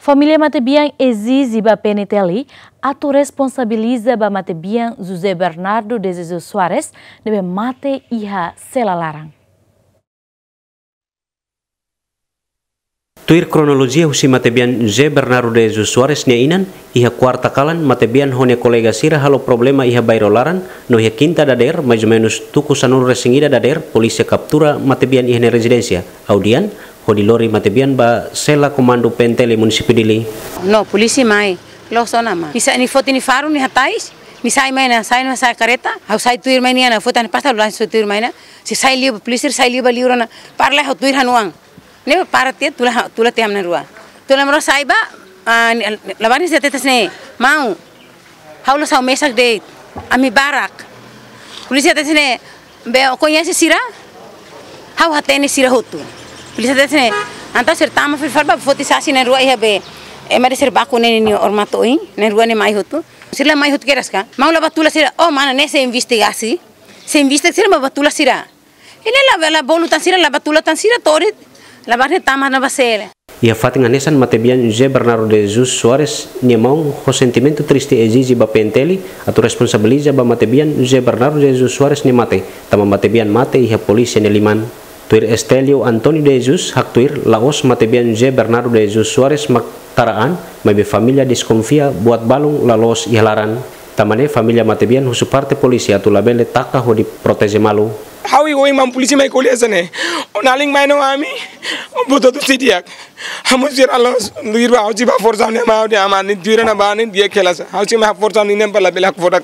Família Matebiang Eziziba Penetelli atu responsabiliza ba matebian José Bernardo de Jesus Suárez debe mate iha selalarang. Tuir kronologia husi matebian José Bernardo de Jesus Suárez nia inan iha kuarta kalan matebian hone kolega sira halo problema iha bairolaran no iha kinta dader majumenus tuku sanur resingida dader polisi kaptura matebian iha residencia audian hodi lori matebian ba sela komando pentele munisipi dili no polisi mai lo so nama. misa ini foto ini faru ini hatais ni sai mai na sai na sai kareta au sai tuir mai ni ana fota ni pasta lo sai tuir mai na si sai li polisi sai li ba liura na parla ho tuir hanuang ne parate tula tula te amna rua tula mro sai ba labani se tetas ne mau haulo sau mesak de ami barak polisi tetas ne be okonya si sira hau hatene sira hotu Lisatese, anta sertama fil farba foti sasi ne ruai ser Emare eh, serbaku ne ni ormatoi, ne ruane mai hutu, Sirla mai hutu keras ka. Maula oh, batula sira, oh eh, mana ne se investigasi. Se investiga sira batula sira. Ele la la bolu tan sira la batula tan sira torit. La barne tama na basere. Ia ya, fatin anesan matebian José Bernardo de Jesus Soares niemong ho sentimento triste ezizi ba penteli atau responsabiliza ba matebian José Bernardo de Jesus Soares ni mate. Tama matebian mate iha polisi neliman. Tuir Estelio Antonio de Jesus, hak tuir Laos Matebianje Bernardo de Jesus Suarez Maktaraan, mabe familia diskonfia buat balung lalos ihalaran. Tamane familia Matebian husu parte polisi atu labele taka ho di proteze malu. Hawi goi mam polisi mai koli asane. Onaling mai no ami, buto tu sidiak. Hamu sir alos duir ba hoji ba forza ne ma odi amani duir na ba ne dia kelasa. hoji ma forza ni nem pala belak fodak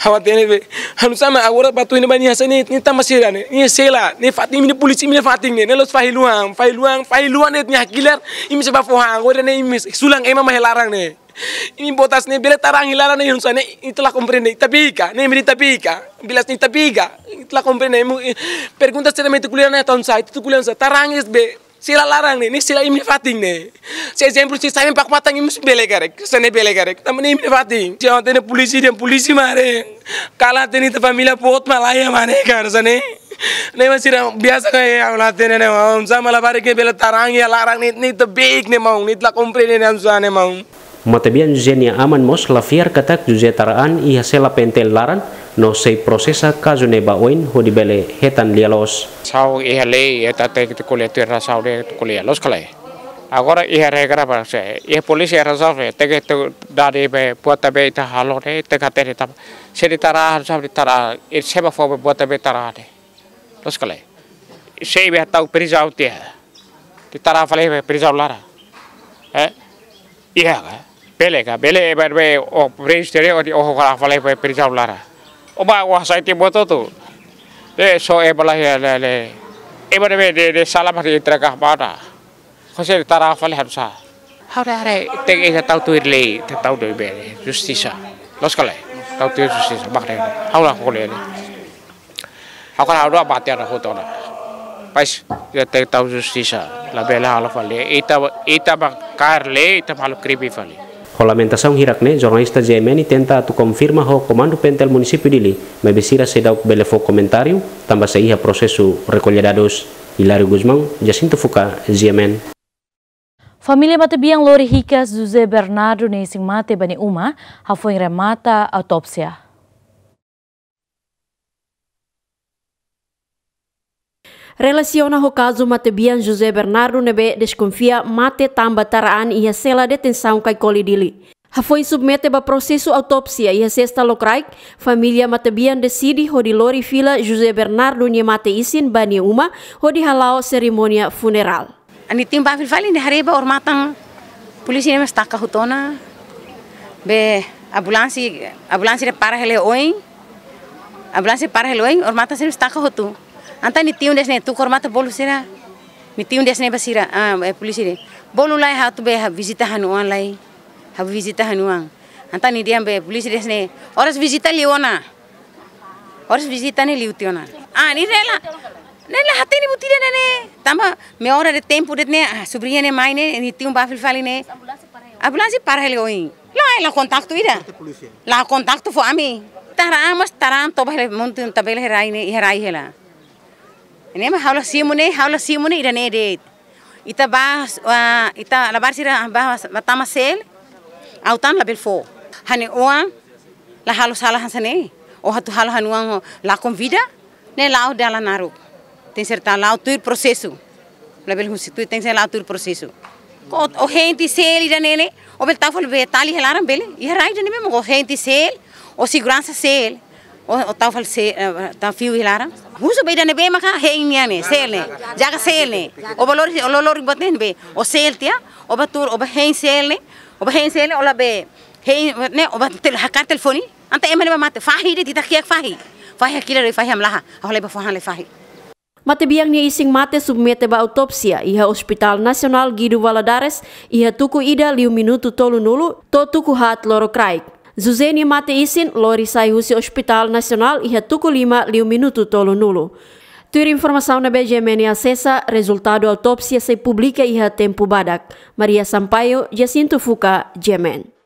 hawatene be hanu sama awora ah, batu ini bani hasani ni tamasira ne ni sela ni fatim ni polisi ni fatim ne los fahiluang fahiluang fahiluang ne hakiler imi sebab fohang awora ne imi sulang ema larang ne ini botas ne bila tarang hilara ne hanu sana itulah nih milih ne ika bila bilas ni ika itulah comprende eh, perguntas ceramente kuliana tahun sa itu kuliana tarang es be sila larang nih, ini sila imni fating saya Saya exemple ci saya pak matang im bele karek, karek, sana karek. karek. Tapi ini imni fating polisi on polisi police dem police mare kala tene ta famila pot malaya mana kar sana. Nih masih ram biasa kayak yang nih nih nih mau. Saya malah bare ini bela tarang ya larang nih nih ta nih mau nih telah komplain nih yang nam nih ne maung Matabian Zenia Aman Mos Lafiar katak juzetaraan ia sela pentel laran no sei prosessa kazune ba oin ho di bele hetan lialos sau iha le eta te kole te ra sau de kole lialos kale agora e re gra ba se e polisi era sau se te te da de be puata be ta halo re te ka te ta se ri tara ha sau ri tara e se ba fo be puata be tara de los kale se be ta uperi jau te ti tara fale be peri jau lara e iha ga bele ga bele e ebar be o preis tere o ho ga fale be peri jau lara Oma wah saya tiba tu tu. De so e ya le le. E bade be de de salam hari itra kah pada. Kose taraf le Hau Hore hore teg e eh, tau tu le te tau de eh, be justisa. Los kale tau tu justisa bak de. Haulah kole le. Aku nak dua batia dah hoto dah. Pais ya tau justisa. La bela halafale. Eh, ita ita bakar le ita malu kripi fale. Rolamentação hirakne, jornalista Gemeni tenta tu confirma ho comando pentel município dili, mas besira se komentariu, tambah belefo comentário, também se processo recolherá dos Hilário Guzmão, Jacinto Fuca, Gemen. Família Matebiang Lori Hikas José Bernardo Neising Mate Bani Uma, Hafoing Remata Autopsia. ho kazu mate Matebian Jose Bernardo Nebe desconfia mate tamba taraan ia sela kai koli dili. Foi submete ba autopsia ia sesta lokraik, Familia mate bian desidi ho di lori fila Jose Bernardo nye mate isin bani uma ho di halau seremonia funeral. Ani timba vali ni hariba or matang polisi mas taka hutona be abulansi ambulansi para hele oin ambulansi para hele oin or hutu. Anta ni tiun desne tu kormata bolu sira. Ni tiun desne basira ah polisi de. Bolu lai ha tu be ha visita hanuan lai. Ha visita hanuan. Anta ni dia be polisi desne oras visita liona. Oras visita ni liutiona. Ah ni rela. Nela hati ni butire nene. Tamba me ora de tempo de ne sobrinha ne mãe ne ni tiun bafil fali ne. Ambulância para la oi. Lá ela contacto ira. Lá contacto foi a tara Taramos taram tobele tabel tabele herai ne herai ini Nema haula simune, haula simune ira nere. Ita ba ita labar barsira ba matama sel. Autan labil fo. Hani oa la salah sala hansane. Oh hatu halo uang la convida ne lao dala naru. Tem certa lau tuir prosesu. Labil husi tuir tem certa lao tuir kau oh henti sel ira nele. bel tafol be tali beli. bele. Ira ira neme o henti sel. O segurança sel o tau fal se taw fiu hilara huso be dane be maka heingnya ne selne jaga sele o balori o lolori ne be o sel tia o batur o heing sele o heing sele o labe heing ne o batel hakar telefoni anta emane mate fahi de ditakiak fahi fahi kila re fahi amlaha ahole ba fahan le fahi biang ni ising mate submete ba autopsia iha Hospital Nasional Gidu Valadares iha tuku ida liu minutu tolu nulu to tuku hat loro kraik. Zuzeni mate isin lori sai husi Hospital Nasional iha tuku lima liu minutu tolo nulu. Tuir informação na BGMN sesa. resultado autopsia sai publika iha tempu badak. Maria Sampayo Jacinto Fuka Jemen.